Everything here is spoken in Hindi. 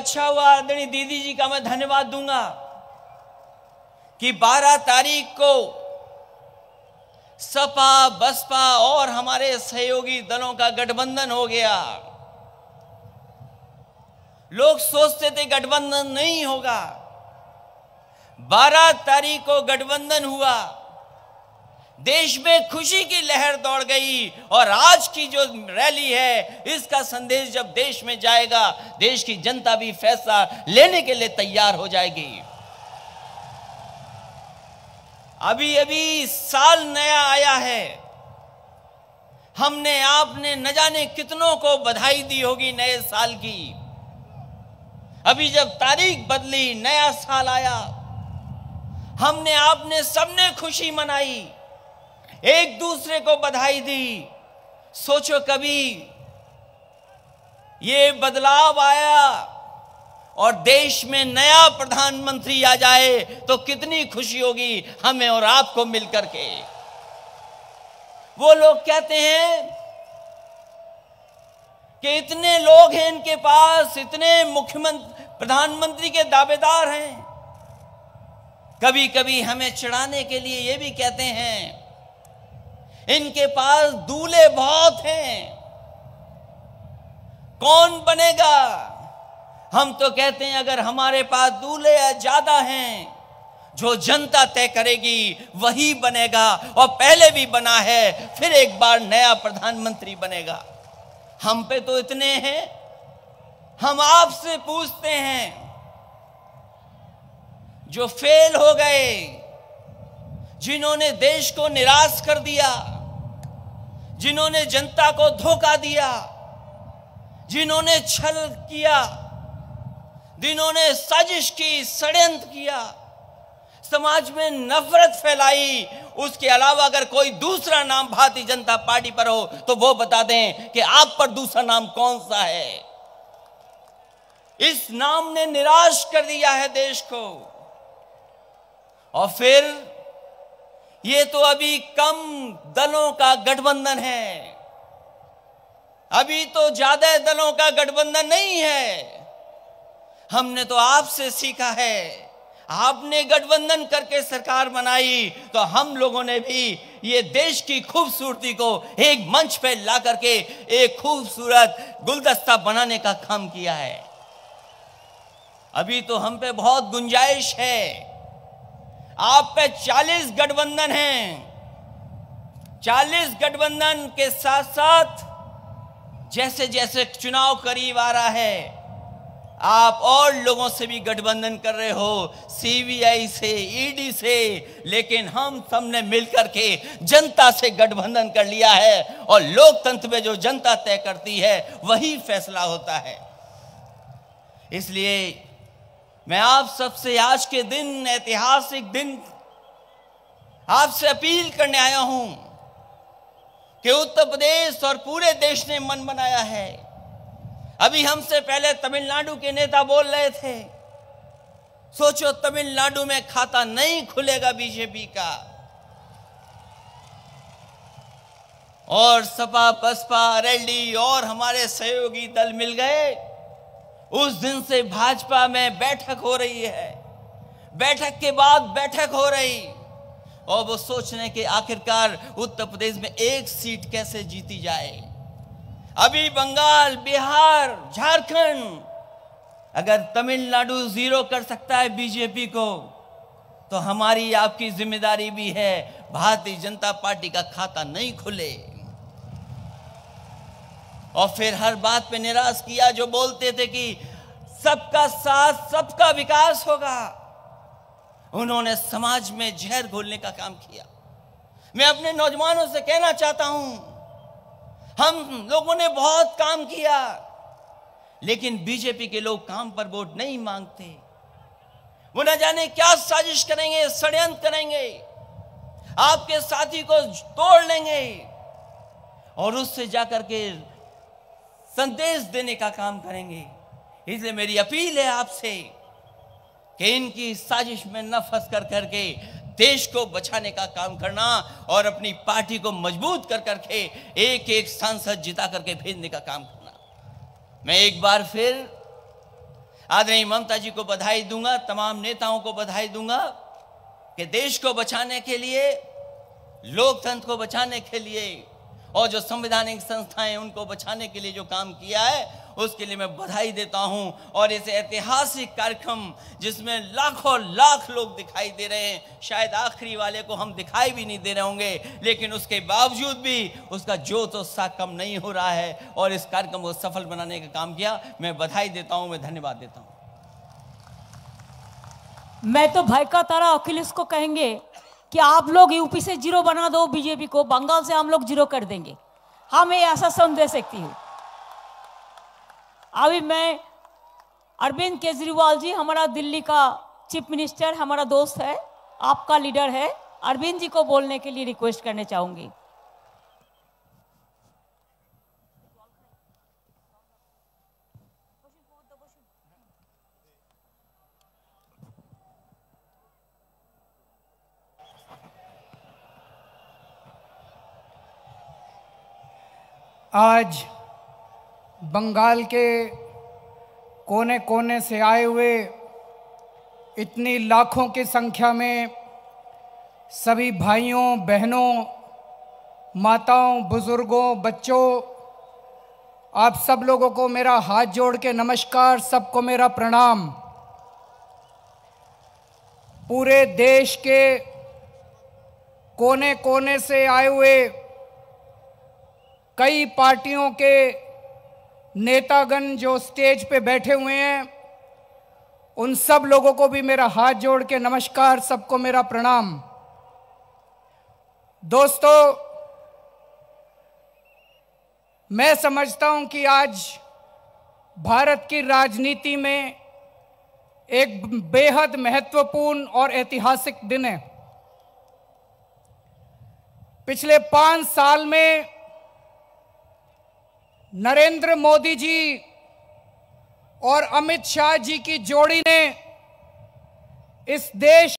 अच्छा हुआ आदरणीय दीदी जी का मैं धन्यवाद दूंगा कि 12 तारीख को सपा बसपा और हमारे सहयोगी दलों का गठबंधन हो गया लोग सोचते थे गठबंधन नहीं होगा 12 तारीख को गठबंधन हुआ देश में खुशी की लहर दौड़ गई और आज की जो रैली है इसका संदेश जब देश में जाएगा देश की जनता भी फैसला लेने के लिए तैयार हो जाएगी अभी अभी साल नया आया है हमने आपने न जाने कितनों को बधाई दी होगी नए साल की अभी जब तारीख बदली नया साल आया हमने आपने सबने खुशी मनाई एक दूसरे को बधाई दी सोचो कभी ये बदलाव आया और देश में नया प्रधानमंत्री आ जाए तो कितनी खुशी होगी हमें और आपको मिलकर के वो लोग कहते हैं कि इतने लोग हैं इनके पास इतने मुख्यमंत्री प्रधानमंत्री के दावेदार हैं कभी कभी हमें चढ़ाने के लिए ये भी कहते हैं इनके पास दूल्हे बहुत हैं कौन बनेगा हम तो कहते हैं अगर हमारे पास दूल्हे ज्यादा हैं जो जनता तय करेगी वही बनेगा और पहले भी बना है फिर एक बार नया प्रधानमंत्री बनेगा हम पे तो इतने हैं हम आपसे पूछते हैं जो फेल हो गए जिन्होंने देश को निराश कर दिया जिन्होंने जनता को धोखा दिया जिन्होंने छल किया जिन्होंने साजिश की षड्यंत्र किया समाज में नफरत फैलाई उसके अलावा अगर कोई दूसरा नाम भारतीय जनता पार्टी पर हो तो वो बता दें कि आप पर दूसरा नाम कौन सा है इस नाम ने निराश कर दिया है देश को और फिर ये तो अभी कम दलों का गठबंधन है अभी तो ज्यादा दलों का गठबंधन नहीं है हमने तो आपसे सीखा है आपने गठबंधन करके सरकार बनाई तो हम लोगों ने भी ये देश की खूबसूरती को एक मंच पे ला करके एक खूबसूरत गुलदस्ता बनाने का काम किया है अभी तो हम पे बहुत गुंजाइश है आप पे 40 गठबंधन हैं 40 गठबंधन के साथ साथ जैसे जैसे चुनाव करीब आ रहा है आप और लोगों से भी गठबंधन कर रहे हो सीबीआई से ईडी e से लेकिन हम सबने मिलकर के जनता से गठबंधन कर लिया है और लोकतंत्र में जो जनता तय करती है वही फैसला होता है इसलिए मैं आप सबसे आज के दिन ऐतिहासिक दिन आपसे अपील करने आया हूं कि उत्तर प्रदेश और पूरे देश ने मन बनाया है अभी हमसे पहले तमिलनाडु के नेता बोल रहे थे सोचो तमिलनाडु में खाता नहीं खुलेगा बीजेपी का और सपा बसपा रैली और हमारे सहयोगी दल मिल गए उस दिन से भाजपा में बैठक हो रही है बैठक के बाद बैठक हो रही और वो सोच रहे कि आखिरकार उत्तर प्रदेश में एक सीट कैसे जीती जाए अभी बंगाल बिहार झारखंड अगर तमिलनाडु जीरो कर सकता है बीजेपी को तो हमारी आपकी जिम्मेदारी भी है भारतीय जनता पार्टी का खाता नहीं खुले और फिर हर बात पे निराश किया जो बोलते थे कि सबका साथ सबका विकास होगा उन्होंने समाज में जहर घोलने का काम किया मैं अपने नौजवानों से कहना चाहता हूं हम लोगों ने बहुत काम किया लेकिन बीजेपी के लोग काम पर वोट नहीं मांगते वो न जाने क्या साजिश करेंगे षड्यंत्र करेंगे आपके साथी को तोड़ लेंगे और उससे जाकर के संदेश देने का काम करेंगे इसलिए मेरी अपील है आपसे कि इनकी साजिश में न फंस कर करके देश को बचाने का काम करना और अपनी पार्टी को मजबूत कर करके एक एक सांसद जिता करके भेजने का काम करना मैं एक बार फिर आदरणीय ममता जी को बधाई दूंगा तमाम नेताओं को बधाई दूंगा कि देश को बचाने के लिए लोकतंत्र को बचाने के लिए और जो संवैधानिक संस्थाएं उनको बचाने के लिए जो काम किया है उसके लिए मैं बधाई देता हूं और इस ऐतिहासिक कार्यक्रम जिसमें लाखों लाख लोग दिखाई दे रहे हैं शायद आखिरी वाले को हम दिखाई भी नहीं दे रहे होंगे लेकिन उसके बावजूद भी उसका तो उत्साह कम नहीं हो रहा है और इस कार्यक्रम को सफल बनाने का काम किया मैं बधाई देता हूँ मैं धन्यवाद देता हूँ मैं तो भाई का तारा अखिलेश को कहेंगे कि आप लोग यूपी से जीरो बना दो बीजेपी को बंगाल से हम लोग जीरो कर देंगे हाँ मैं ऐसा संग दे सकती हूँ अभी मैं अरविंद केजरीवाल जी हमारा दिल्ली का चीफ मिनिस्टर हमारा दोस्त है आपका लीडर है अरविंद जी को बोलने के लिए रिक्वेस्ट करने चाहूंगी आज बंगाल के कोने कोने से आए हुए इतनी लाखों की संख्या में सभी भाइयों बहनों माताओं बुज़ुर्गों बच्चों आप सब लोगों को मेरा हाथ जोड़ के नमस्कार सबको मेरा प्रणाम पूरे देश के कोने कोने से आए हुए कई पार्टियों के नेतागण जो स्टेज पे बैठे हुए हैं उन सब लोगों को भी मेरा हाथ जोड़ के नमस्कार सबको मेरा प्रणाम दोस्तों मैं समझता हूं कि आज भारत की राजनीति में एक बेहद महत्वपूर्ण और ऐतिहासिक दिन है पिछले पांच साल में नरेंद्र मोदी जी और अमित शाह जी की जोड़ी ने इस देश